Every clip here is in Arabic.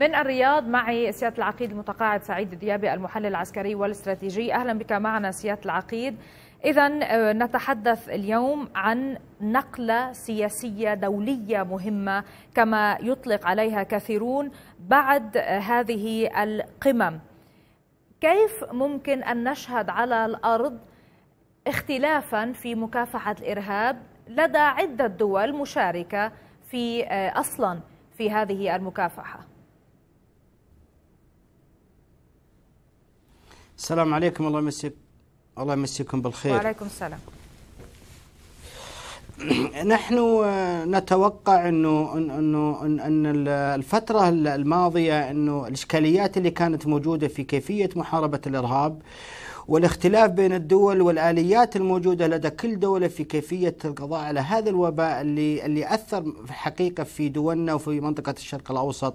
من الرياض معي سيادة العقيد المتقاعد سعيد ديابي المحلل العسكري والاستراتيجي أهلا بك معنا سيادة العقيد إذا آه، نتحدث اليوم عن نقلة سياسية دولية مهمة كما يطلق عليها كثيرون بعد آه، هذه القمم كيف ممكن أن نشهد على الأرض اختلافا في مكافحة الإرهاب لدى عدة دول مشاركة في آه، أصلا في هذه المكافحة السلام عليكم الله يمسيك الله يمسيكم بالخير وعليكم السلام نحن آه، نتوقع انه انه ان الفتره الماضيه انه الاشكاليات اللي كانت موجوده في كيفيه محاربه الارهاب والاختلاف بين الدول والآليات الموجودة لدى كل دولة في كيفية القضاء على هذا الوباء اللي اللي أثر في الحقيقة في دولنا وفي منطقة الشرق الأوسط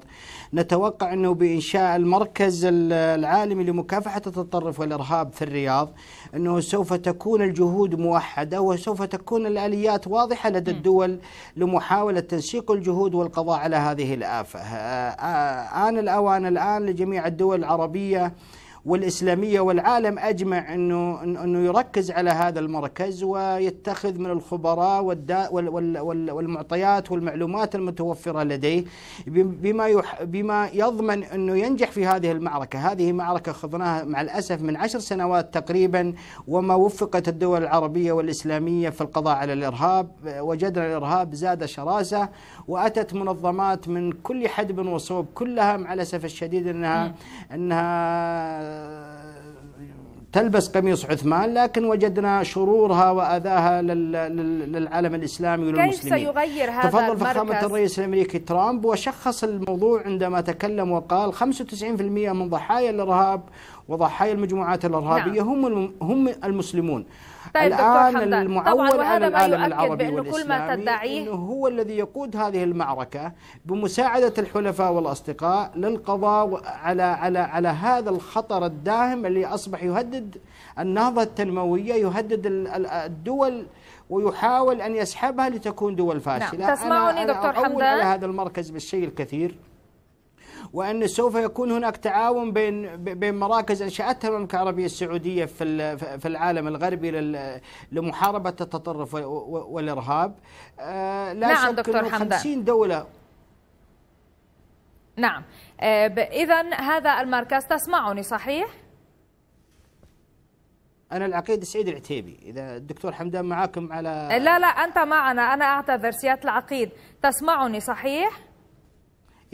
نتوقع أنه بإنشاء المركز العالمي لمكافحة التطرف والإرهاب في الرياض أنه سوف تكون الجهود موحدة وسوف تكون الآليات واضحة لدى الدول لمحاولة تنسيق الجهود والقضاء على هذه الآفة آه، آه، آن الأوان الآن لجميع الدول العربية والإسلامية والعالم أجمع أنه, أنه يركز على هذا المركز ويتخذ من الخبراء وال وال والمعطيات والمعلومات المتوفرة لديه بما, بما يضمن أنه ينجح في هذه المعركة هذه معركة خضناها مع الأسف من عشر سنوات تقريبا وما وفقت الدول العربية والإسلامية في القضاء على الإرهاب وجدنا الإرهاب زاد شراسة وأتت منظمات من كل حدب وصوب كلها مع الأسف الشديد أنها, أنها تلبس قميص عثمان لكن وجدنا شرورها واذاها للعالم الاسلامي وللمسلمين كيف سيغير هذا تفضل فخامه الرئيس الامريكي ترامب وشخص الموضوع عندما تكلم وقال 95% من ضحايا الارهاب وضحايا المجموعات الارهابيه نعم. هم هم المسلمون طيب الان المعول طبعا على العالم العربي كل ما والاسلامي انه هو الذي يقود هذه المعركه بمساعده الحلفاء والاصدقاء للقضاء على على على هذا الخطر الداهم اللي اصبح يهدد النهضه التنمويه يهدد الدول ويحاول ان يسحبها لتكون دول فاشله نعم. تسمعني أنا دكتور أنا حمدان على هذا المركز بالشيء الكثير وأن سوف يكون هناك تعاون بين بين مراكز أنشأتها المملكة العربية السعودية في في العالم الغربي لمحاربة التطرف والإرهاب آه، لا نعم شك دكتور 50 دولة نعم آه، إذا هذا المركز تسمعني صحيح؟ انا العقيد سعيد العتيبي اذا الدكتور حمدان معاكم على لا لا انت معنا انا اعتذر سياده العقيد تسمعني صحيح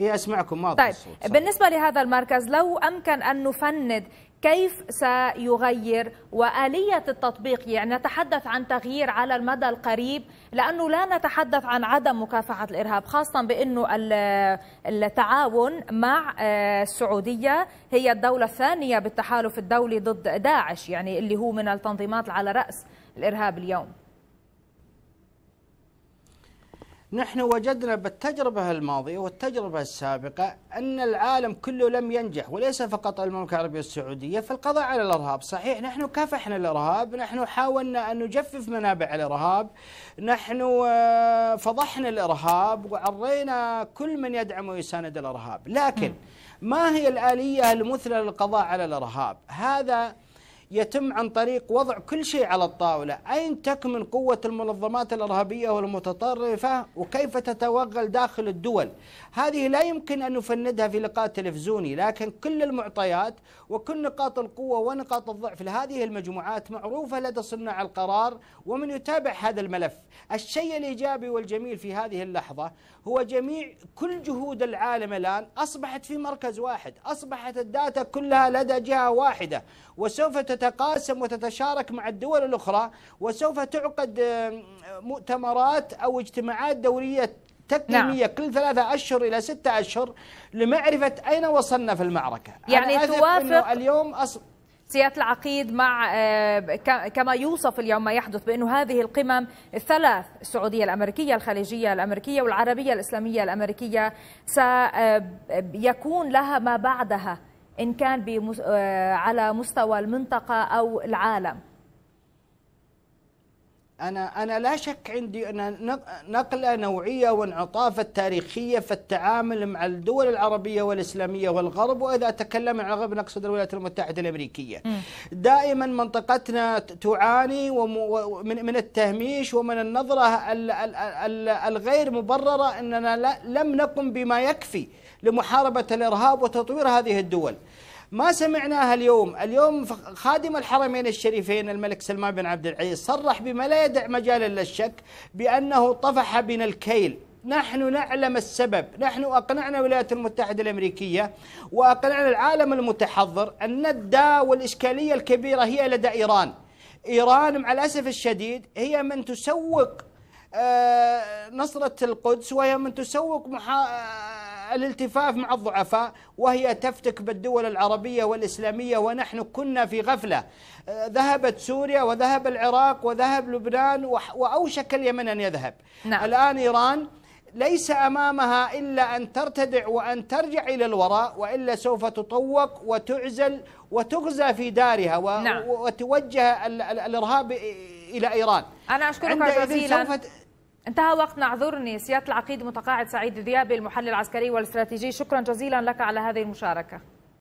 هي إيه، اسمعكم ما طيب الصوت بالنسبه لهذا المركز لو امكن ان نفند كيف سيغير وآلية التطبيق يعني نتحدث عن تغيير على المدى القريب لأنه لا نتحدث عن عدم مكافحة الإرهاب خاصة بأنه التعاون مع آه، السعودية هي الدولة الثانية بالتحالف الدولي ضد داعش يعني اللي هو من التنظيمات على رأس الإرهاب اليوم نحن وجدنا بالتجربة الماضية والتجربة السابقة أن العالم كله لم ينجح وليس فقط المملكة العربية السعودية في القضاء على الإرهاب صحيح نحن كافحنا الإرهاب نحن حاولنا أن نجفف منابع الإرهاب نحن آه، فضحنا الإرهاب وعرينا كل من يدعم ويساند الإرهاب لكن ما هي الآلية المثلى للقضاء على الإرهاب هذا يتم عن طريق وضع كل شيء على الطاولة أين تكمن قوة المنظمات الإرهابية والمتطرفة وكيف تتوغل داخل الدول هذه لا يمكن أن نفندها في لقاء تلفزيوني لكن كل المعطيات وكل نقاط القوة ونقاط الضعف لهذه المجموعات معروفة لدى صناع القرار ومن يتابع هذا الملف الشيء الإيجابي والجميل في هذه اللحظة هو جميع كل جهود العالم الآن أصبحت في مركز واحد أصبحت الداتا كلها لدى جهة واحدة وسوف تت تتقاسم وتتشارك مع الدول الأخرى وسوف تعقد مؤتمرات أو اجتماعات دورية تقديميه نعم. كل ثلاثة اشهر الى ستة اشهر لمعرفه اين وصلنا في المعركه يعني توافق اليوم أص... سياده العقيد مع آه، كما يوصف اليوم ما يحدث بانه هذه القمم الثلاث السعوديه الامريكيه الخليجيه الامريكيه والعربيه الاسلاميه الامريكيه سيكون آه، لها ما بعدها إن كان آه، على مستوى المنطقة أو العالم أنا أنا لا شك عندي أن نقلة نوعية وانعطافة تاريخية في التعامل مع الدول العربية والإسلامية والغرب وإذا تكلم عن الغرب نقصد الولايات المتحدة الأمريكية دائما منطقتنا تعاني من التهميش ومن النظرة الغير مبررة أننا لم نقم بما يكفي لمحاربة الإرهاب وتطوير هذه الدول ما سمعناها اليوم اليوم خادم الحرمين الشريفين الملك سلمان بن عبد العزيز صرح بما لا يدع مجالا للشك بأنه طفح بنا الكيل نحن نعلم السبب نحن أقنعنا الولايات المتحدة الأمريكية وأقنعنا العالم المتحضر أن الدا والإشكالية الكبيرة هي لدى إيران إيران مع الأسف الشديد هي من تسوق آه، نصرة القدس وهي من تسوق محا... الالتفاف مع الضعفاء وهي تفتك بالدول العربية والإسلامية ونحن كنا في غفلة آه، ذهبت سوريا وذهب العراق وذهب لبنان وأوشك اليمن أن يذهب نعم. الآن إيران ليس امامها الا ان ترتدع وان ترجع الى الوراء والا سوف تطوق وتعزل وتغزى في دارها و... نعم. وتوجه ال... ال... الارهاب الى ايران. انا اشكرك جزيلا. انتهى وقتنا اعذرني سياده العقيد متقاعد سعيد ذيابي المحلل العسكري والاستراتيجي شكرا جزيلا لك على هذه المشاركه